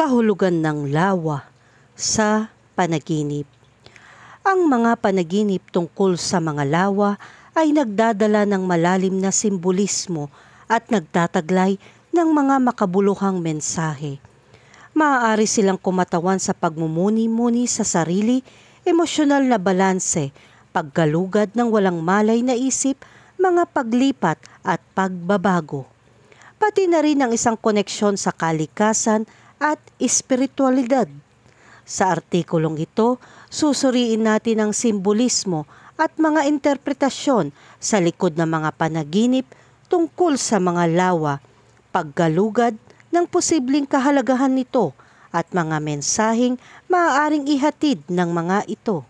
kahulugan ng lawa sa panaginip. Ang mga panaginip tungkol sa mga lawa ay nagdadala ng malalim na simbolismo at nagtataglay ng mga makabuluhang mensahe. Maaari silang kumatawan sa pagmumuni-muni sa sarili, emosyonal na balanse, paggalugad ng walang malay na isip, mga paglipat at pagbabago. Pati na rin ang isang koneksyon sa kalikasan at espiritualidad. Sa artikulong ito, susuriin natin ang simbolismo at mga interpretasyon sa likod ng mga panaginip tungkol sa mga lawa, paggalugad ng posibleng kahalagahan nito at mga mensaheng maaaring ihatid ng mga ito.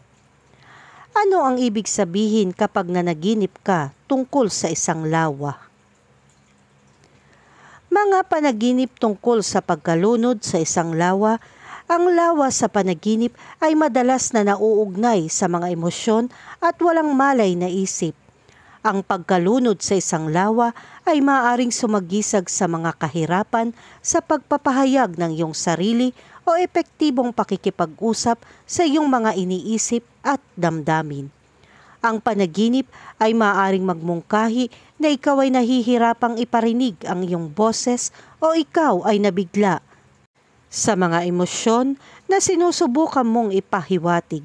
Ano ang ibig sabihin kapag nanaginip ka tungkol sa isang lawa? mga panaginip tungkol sa pagkalunod sa isang lawa, ang lawa sa panaginip ay madalas na nauugnay sa mga emosyon at walang malay na isip. Ang pagkalunod sa isang lawa ay maaaring sumagisag sa mga kahirapan sa pagpapahayag ng iyong sarili o epektibong pakikipag-usap sa iyong mga iniisip at damdamin. Ang panaginip ay maaring magmungkahi na ikaw ay nahihirapang iparinig ang iyong boses o ikaw ay nabigla sa mga emosyon na sinusubukan mong ipahiwatig.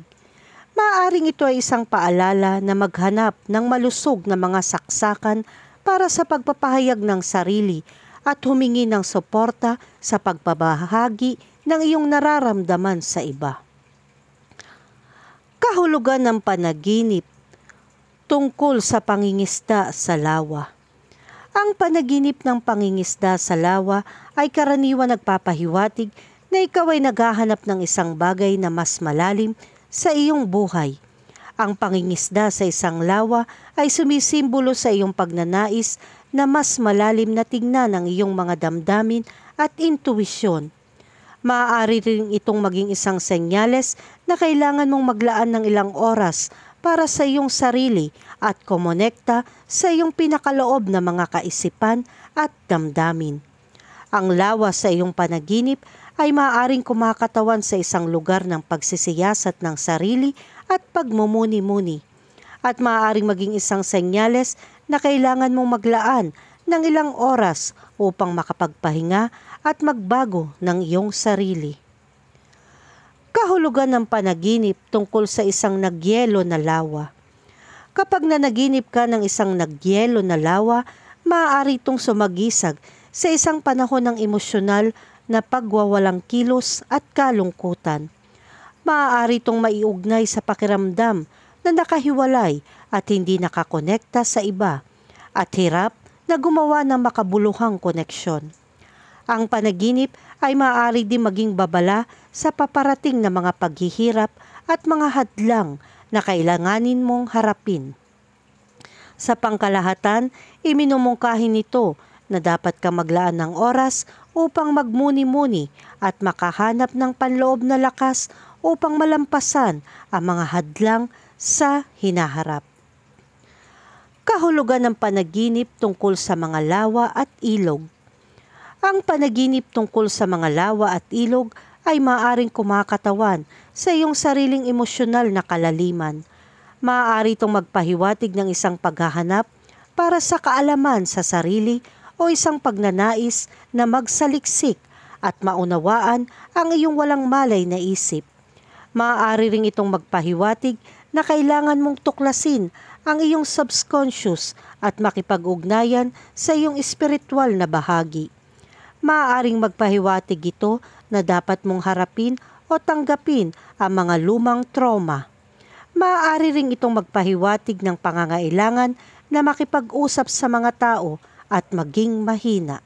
Maaring ito ay isang paalala na maghanap ng malusog na mga saksakan para sa pagpapahayag ng sarili at humingi ng suporta sa pagbabahagi ng iyong nararamdaman sa iba. Kahulugan ng panaginip tungkol sa pangingisda sa lawa. Ang panaginip ng pangingisda sa lawa ay karaniwan nagpapahiwatig na ikaw ay naghahanap ng isang bagay na mas malalim sa iyong buhay. Ang pangingisda sa isang lawa ay sumisimbolo sa iyong pagnanais na mas malalim na tingnan ang iyong mga damdamin at intuwisyon. Maaari rin itong maging isang senyales na kailangan mong maglaan ng ilang oras para sa iyong sarili at kumonekta sa iyong pinakaloob na mga kaisipan at damdamin. Ang lawa sa iyong panaginip ay maaaring kumakatawan sa isang lugar ng pagsisiyasat ng sarili at pagmumuni-muni at maaaring maging isang senyales na kailangan mong maglaan ng ilang oras upang makapagpahinga at magbago ng iyong sarili kahulugan ng panaginip tungkol sa isang nagyelo na lawa. Kapag nanaginip ka ng isang nagyelo na lawa, maaari itong sumagisag sa isang panahon ng emosyonal na pagwawalang kilos at kalungkutan. Maaari itong maiugnay sa pakiramdam na nakahiwalay at hindi nakakonekta sa iba at hirap na gumawa ng makabuluhang koneksyon. Ang panaginip ay maaari din maging babala sa paparating na mga paghihirap at mga hadlang na kailanganin mong harapin. Sa pangkalahatan, iminumungkahin nito na dapat ka maglaan ng oras upang magmuni-muni at makahanap ng panloob na lakas upang malampasan ang mga hadlang sa hinaharap. Kahulugan ng panaginip tungkol sa mga lawa at ilog ang panaginip tungkol sa mga lawa at ilog ay maaaring kumakatawan sa iyong sariling emosyonal na kalaliman. Maaari itong magpahiwatig ng isang paghahanap para sa kaalaman sa sarili o isang pagnanais na magsaliksik at maunawaan ang iyong walang malay na isip. Maaari ring itong magpahiwatig na kailangan mong tuklasin ang iyong subconscious at makipag-ugnayan sa iyong espiritual na bahagi maaaring magpahiwatig ito na dapat mong harapin o tanggapin ang mga lumang trauma. Maaari ring itong magpahiwatig ng pangangailangan na makipag-usap sa mga tao at maging mahina.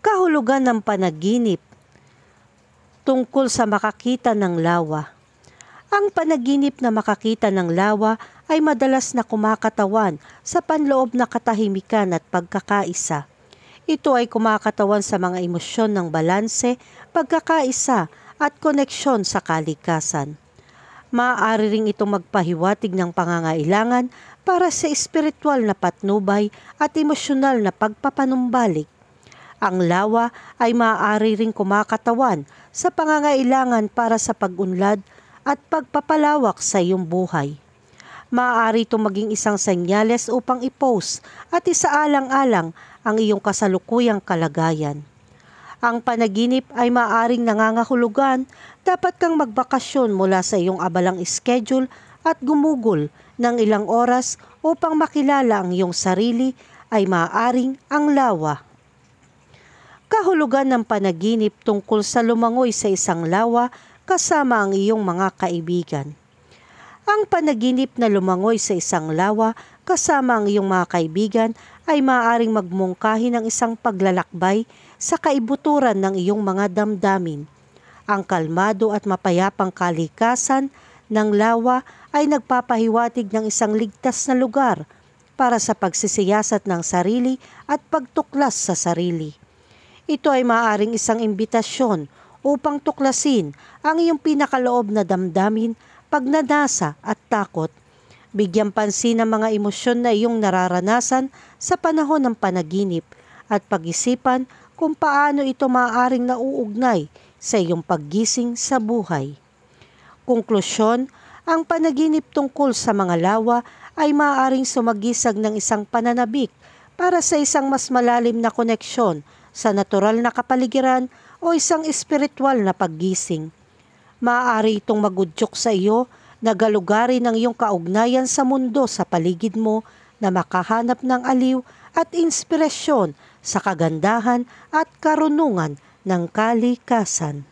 Kahulugan ng panaginip tungkol sa makakita ng lawa. Ang panaginip na makakita ng lawa ay madalas na kumakatawan sa panloob na katahimikan at pagkakaisa. Ito ay kumakatawan sa mga emosyon ng balanse, pagkakaisa at koneksyon sa kalikasan. Maaari ring itong magpahiwatig ng pangangailangan para sa espiritual na patnubay at emosyonal na pagpapanumbalik. Ang lawa ay maaari ring kumakatawan sa pangangailangan para sa pagunlad at pagpapalawak sa iyong buhay maaari ito maging isang senyales upang ipost at isaalang-alang ang iyong kasalukuyang kalagayan. Ang panaginip ay maaring nangangahulugan, dapat kang magbakasyon mula sa iyong abalang schedule at gumugol ng ilang oras upang makilala ang iyong sarili ay maaring ang lawa. Kahulugan ng panaginip tungkol sa lumangoy sa isang lawa kasama ang iyong mga kaibigan. Ang panaginip na lumangoy sa isang lawa kasama ang iyong mga kaibigan ay maaaring magmungkahi ng isang paglalakbay sa kaibuturan ng iyong mga damdamin. Ang kalmado at mapayapang kalikasan ng lawa ay nagpapahiwatig ng isang ligtas na lugar para sa pagsisiyasat ng sarili at pagtuklas sa sarili. Ito ay maaaring isang imbitasyon upang tuklasin ang iyong pinakaloob na damdamin pagnanasa at takot. Bigyan pansin ang mga emosyon na iyong nararanasan sa panahon ng panaginip at pag-isipan kung paano ito maaaring nauugnay sa iyong paggising sa buhay. Konklusyon, ang panaginip tungkol sa mga lawa ay maaaring sumagisag ng isang pananabik para sa isang mas malalim na koneksyon sa natural na kapaligiran o isang espiritual na paggising maaari itong magudyok sa iyo na galugarin ang iyong kaugnayan sa mundo sa paligid mo na makahanap ng aliw at inspirasyon sa kagandahan at karunungan ng kalikasan.